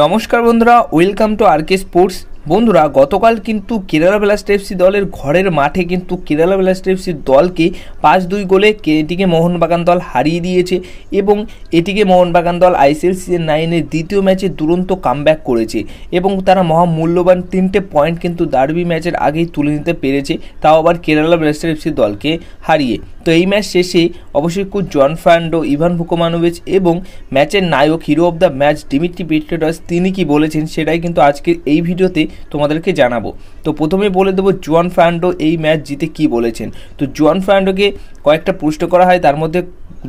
নমস্কার বন্ধুরা welcome to R K sports বন্ধুরা গতকাল কিন্তু কেরালা ব্লাস্ট এফসি দলের ঘরের মাঠে কিন্তু কেরালা ব্লাস্ট এফসি দলকে পাঁচ দুই গোলে এটিকে মোহনবাগান দল হারিয়ে দিয়েছে এবং এটিকে মোহনবাগান দল আইসিএল সিজন নাইনের দ্বিতীয় ম্যাচে দুরন্ত কামব্যাক করেছে এবং তারা মহামূল্যবান তিনটে পয়েন্ট কিন্তু দার্বি ম্যাচের আগেই তুলে নিতে পেরেছে তাও আবার কেরালা ব্লাস্ট এফসি দলকে হারিয়ে তো এই ম্যাচ শেষে অবশ্যই জন ফান্ডো ইভান ভুকোমানোভিচ এবং ম্যাচের নায়ক hero of the match Dimitri পিটকেডস তিনি কি বলেছেন সেটাই কিন্তু আজকের এই ভিডিওতে তোমাদেরকে জানাবো তো প্রথমে বলে দেবো জুয়ান ফান্ডো এই ম্যাচ জিতে কি বলেছেন তো জুয়ান ফান্ডোকে কয়েকটা প্রশ্ন করা হয় তার মধ্যে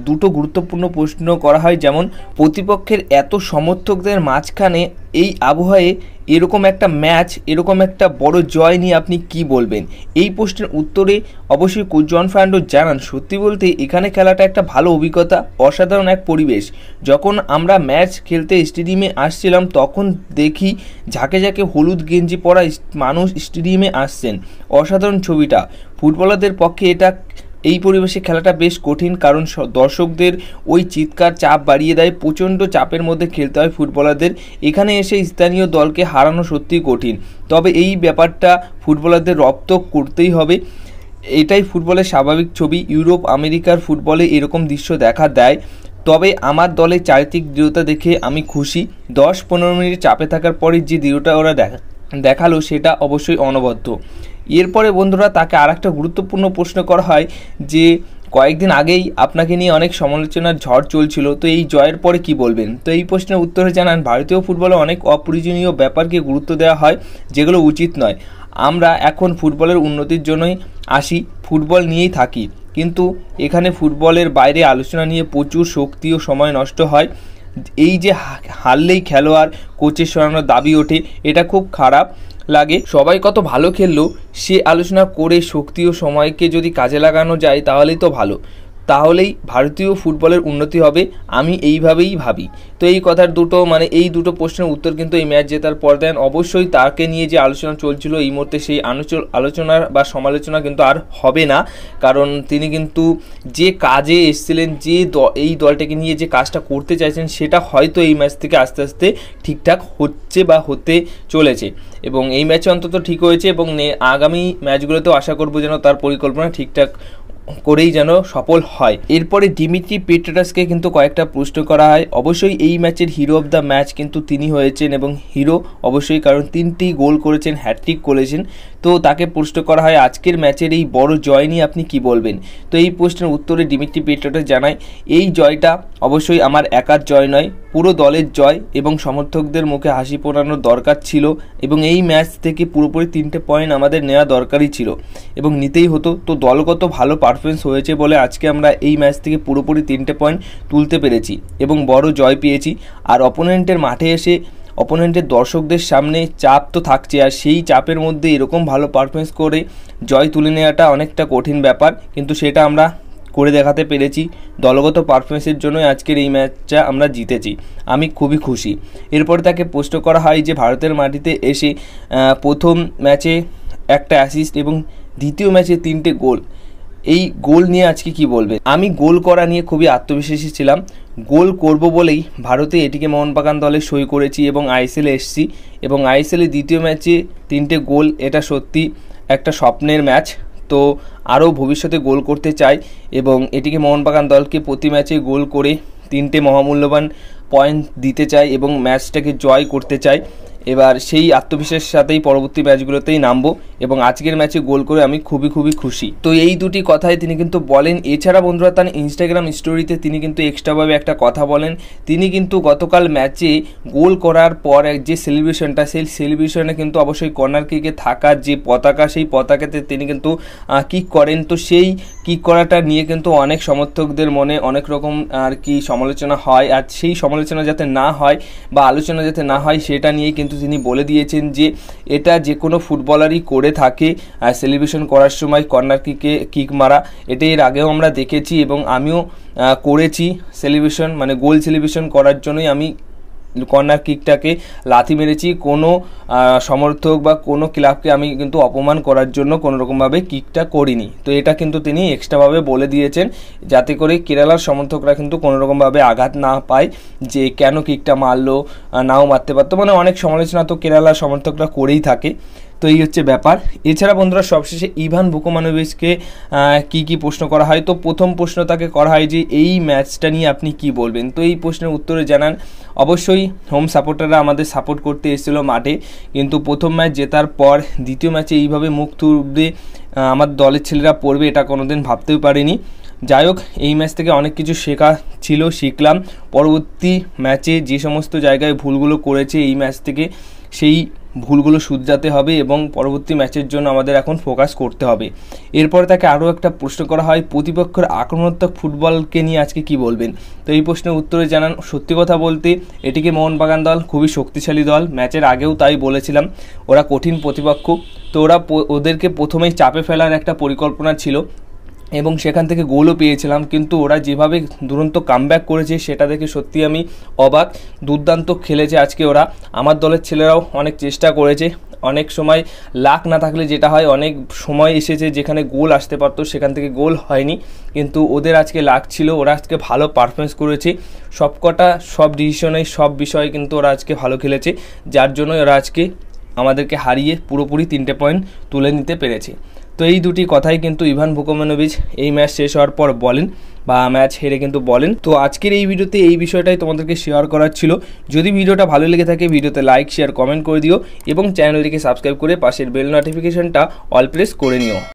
দুটো গুরুত্বপূর্ণ প্রশ্ন করা হয় যেমন প্রতিপক্ষের এত সমর্থকদের মাঝখানে এই আবহাওয়ায় এরকম একটা ম্যাচ এরকম একটা বড় জয় নিয়ে আপনি কি বলবেন এই প্রশ্নের উত্তরে অবশ্যই জন ফার্নান্ডো জানান সত্যি বলতে এখানে খেলাটা একটা ভালো অভিজ্ঞতা অসাধারণ এক পরিবেশ যখন আমরা ম্যাচ খেলতে স্টেডিয়ামে আসছিলাম তখন দেখি ঝাঁকে ঝাঁকে হলুদ গেঞ্জি পরা মানুষ স্টেডিয়ামে আসছেন অসাধারণ ছবিটা ফুটবলারদের পক্ষে এটা এই পরিবেশে খেলাটা বেশ কঠিন কারণ দর্শকদের ওই চিৎকার চাপ বাড়িয়ে দেয় প্রচণ্ড চাপের মধ্যে খেলতে হয় ফুটবলারদের এখানে এসে স্থানীয় দলকে হারানো সত্যিই কঠিন তবে এই ব্যাপারটা ফুটবলারদের রপ্ত করতেই হবে এটাই ফুটবলের স্বাভাবিক ছবি ইউরোপ আমেরিকার ফুটবলে এরকম দৃশ্য দেখা দেয় তবে আমার দলের চারিত্রিক দৃঢ়তা দেখে আমি খুশি দশ পনেরো মিনিট চাপে থাকার পরে যে দৃঢ়তা ওরা দেখা দেখালো সেটা অবশ্যই অনবদ্য এরপরে বন্ধুরা তাকে আর একটা গুরুত্বপূর্ণ প্রশ্ন করা হয় যে কয়েকদিন আগেই আপনাকে নিয়ে অনেক সমালোচনার ঝড় চলছিল তো এই জয়ের পরে কি বলবেন তো এই প্রশ্নের উত্তরে জানান ভারতীয় ফুটবলে অনেক অপ্রয়োজনীয় ব্যাপারকে গুরুত্ব দেওয়া হয় যেগুলো উচিত নয় আমরা এখন ফুটবলের উন্নতির জন্যই আসি ফুটবল নিয়েই থাকি কিন্তু এখানে ফুটবলের বাইরে আলোচনা নিয়ে প্রচুর শক্তি ও সময় নষ্ট হয় এই যে হারলেই খেলোয়াড় কোচের সরানোর দাবি ওঠে এটা খুব খারাপ লাগে সবাই কত ভালো খেললো সে আলোচনা করে শক্তি ও সময়কে যদি কাজে লাগানো যায় তাহলেই তো ভালো তাহলেই ভারতীয় ফুটবলের উন্নতি হবে আমি এইভাবেই ভাবি তো এই কথার দুটো মানে এই দুটো প্রশ্নের উত্তর কিন্তু এই ম্যাচ জেতার পর দেন অবশ্যই তাকে নিয়ে যে আলোচনা চলছিল এই মুহূর্তে সেই আলোচনা বা সমালোচনা কিন্তু আর হবে না কারণ তিনি কিন্তু যে কাজে এসেছিলেন যে এই দলটাকে নিয়ে যে কাজটা করতে চাইছেন সেটা হয়তো এই ম্যাচ থেকে আস্তে আস্তে ঠিকঠাক হচ্ছে বা হতে চলেছে এবং এই ম্যাচে অন্তত ঠিক হয়েছে এবং আগামী ম্যাচগুলোতেও আশা করবো যেন তার পরিকল্পনা ঠিকঠাক করেই যেন সফল হয় এরপরে ডিমিত্রি পেট্রাসকে কিন্তু কয়েকটা প্রশ্ন করা হয় অবশ্যই এই ম্যাচের হিরো অফ দ্য ম্যাচ কিন্তু তিনি হয়েছেন এবং হিরো অবশ্যই কারণ তিনটি গোল করেছেন হ্যাট্রিক করেছেন তো তাকে প্রশ্ন করা হয় আজকের ম্যাচের এই বড় জয় নিয়ে আপনি কি বলবেন তো এই প্রশ্নের উত্তরে ডিমিট্রি পেট্রোটস জানায় এই জয়টা অবশ্যই আমার একার জয় নয় পুরো দলের জয় এবং সমর্থকদের মুখে হাসি পোড়ানোর দরকার ছিল এবং এই ম্যাচ থেকে পুরোপুরি তিনটে পয়েন্ট আমাদের নেওয়া দরকারই ছিল এবং নিতেই হতো তো দলগত ভালো পারফরমেন্স হয়েছে বলে আজকে আমরা এই ম্যাচ থেকে পুরোপুরি তিনটে পয়েন্ট তুলতে পেরেছি এবং বড় জয় পেয়েছি আর অপোনেন্টের মাঠে এসে অপোনেন্টের দর্শকদের সামনে চাপ তো থাকছে আর সেই চাপের মধ্যে এরকম ভালো পারফরমেন্স করে জয় তুলে নেওয়াটা অনেকটা কঠিন ব্যাপার কিন্তু সেটা আমরা করে দেখাতে পেরেছি দলগত পারফরমেন্সের জন্য আজকের এই ম্যাচটা আমরা জিতেছি আমি খুবই খুশি এরপর তাকে প্রশ্ন করা হয় যে ভারতের মাটিতে এসে প্রথম ম্যাচে একটা অ্যাসিস্ট এবং দ্বিতীয় ম্যাচে তিনটে গোল এই গোল নিয়ে আজকে কি বলবে আমি গোল করা নিয়ে খুবই আত্মবিশ্বাসী ছিলাম গোল করব বলেই ভারতে এটিকে মোহনবাগান দলে সই করেছি এবং আইএসএলে এসছি এবং আইএসএলে দ্বিতীয় ম্যাচে তিনটে গোল এটা সত্যি একটা স্বপ্নের ম্যাচ তো আরও ভবিষ্যতে গোল করতে চাই এবং এটিকে মোহনবাগান দলকে প্রতি ম্যাচে গোল করে তিনটে মহামূল্যবান পয়েন্ট দিতে চাই এবং ম্যাচটাকে জয় করতে চাই এবার সেই আত্মবিশ্বাসের সাথেই পরবর্তী ম্যাচগুলোতেই নামবো এবং আজকের ম্যাচে গোল করে আমি খুবই খুবই খুশি তো এই দুটি কথাই তিনি কিন্তু বলেন এছাড়া বন্ধুরা তার ইনস্টাগ্রাম স্টোরিতে তিনি কিন্তু এক্সট্রাভাবে একটা কথা বলেন তিনি কিন্তু গতকাল ম্যাচে গোল করার পর যে সেলিব্রেশনটা সেই সেলিব্রেশনে কিন্তু অবশ্যই কর্নার কিকে থাকা যে পতাকা সেই পতাকাতে তিনি কিন্তু কিক করেন তো সেই কিক করাটা নিয়ে কিন্তু অনেক সমর্থকদের মনে অনেক রকম আর কি সমালোচনা হয় আর সেই সমালোচনা যাতে না হয় বা আলোচনা যাতে না হয় সেটা নিয়ে কিন্তু কিন্তু তিনি বলে দিয়েছেন যে এটা যে কোনো ফুটবলারই করে থাকে সেলিব্রেশন করার সময় কর্নার কিকে কিক মারা এটা এর আগেও আমরা দেখেছি এবং আমিও করেছি সেলিব্রেশন মানে গোল সেলিব্রেশন করার জন্যই আমি কর্নার কিকটাকে লাথি মেরেছি কোনো সমর্থক বা কোনো ক্লাবকে আমি কিন্তু অপমান করার জন্য কোনো রকমভাবে কিকটা করিনি তো এটা কিন্তু তিনি এক্সট্রাভাবে বলে দিয়েছেন যাতে করে কেরালার সমর্থকরা কিন্তু কোনো রকমভাবে আঘাত না পায় যে কেন কিকটা মারলো নাও মারতে পারতো মানে অনেক সমালোচনা তো কেরালার সমর্থকরা করেই থাকে তো এই হচ্ছে ব্যাপার এছাড়া বন্ধুরা সবশেষে ইভান বুকোমানোভিচকে কি কি প্রশ্ন করা হয় তো প্রথম প্রশ্ন তাকে করা হয় যে এই ম্যাচটা নিয়ে আপনি কি বলবেন তো এই প্রশ্নের উত্তরে জানান অবশ্যই হোম সাপোর্টাররা আমাদের সাপোর্ট করতে এসেছিলো মাঠে কিন্তু প্রথম ম্যাচ জেতার পর দ্বিতীয় ম্যাচে এইভাবে মুখ তুলবে আমার দলের ছেলেরা পড়বে এটা কোনোদিন ভাবতেও পারিনি যাই হোক এই ম্যাচ থেকে অনেক কিছু শেখা ছিল শিখলাম পরবর্তী ম্যাচে যে সমস্ত জায়গায় ভুলগুলো করেছে এই ম্যাচ থেকে সেই ভুলগুলো শুধরাতে হবে এবং পরবর্তী ম্যাচের জন্য আমাদের এখন ফোকাস করতে হবে এরপরে তাকে আরও একটা প্রশ্ন করা হয় প্রতিপক্ষের আক্রমণাত্মক ফুটবলকে নিয়ে আজকে কি বলবেন তো এই প্রশ্নের উত্তরে জানান সত্যি কথা বলতে এটিকে মোহনবাগান দল খুবই শক্তিশালী দল ম্যাচের আগেও তাই বলেছিলাম ওরা কঠিন প্রতিপক্ষ তো ওরা ওদেরকে প্রথমেই চাপে ফেলার একটা পরিকল্পনা ছিল এবং সেখান থেকে গোলও পেয়েছিলাম কিন্তু ওরা যেভাবে দুরন্ত কামব্যাক করেছে সেটা দেখে সত্যি আমি অবাক দুর্দান্ত খেলেছে আজকে ওরা আমার দলের ছেলেরাও অনেক চেষ্টা করেছে অনেক সময় লাক না থাকলে যেটা হয় অনেক সময় এসেছে যেখানে গোল আসতে পারতো সেখান থেকে গোল হয়নি কিন্তু ওদের আজকে লাক ছিল ওরা আজকে ভালো পারফরমেন্স করেছে সবকটা সব ডিসিশনে সব বিষয়ে কিন্তু ওরা আজকে ভালো খেলেছে যার জন্য ওরা আজকে আমাদেরকে হারিয়ে পুরোপুরি তিনটে পয়েন্ট তুলে নিতে পেরেছে তো এই দুটি কথাই কিন্তু ইভান ভুকোমানোভিচ এই ম্যাচ শেষ হওয়ার পর বলেন বা ম্যাচ হেরে কিন্তু বলেন তো আজকের এই ভিডিওতে এই বিষয়টাই তোমাদেরকে শেয়ার করার ছিল যদি ভিডিওটা ভালো লেগে থাকে ভিডিওতে লাইক শেয়ার কমেন্ট করে দিও এবং চ্যানেলটিকে সাবস্ক্রাইব করে পাশের বেল নোটিফিকেশনটা অল প্রেস করে নিও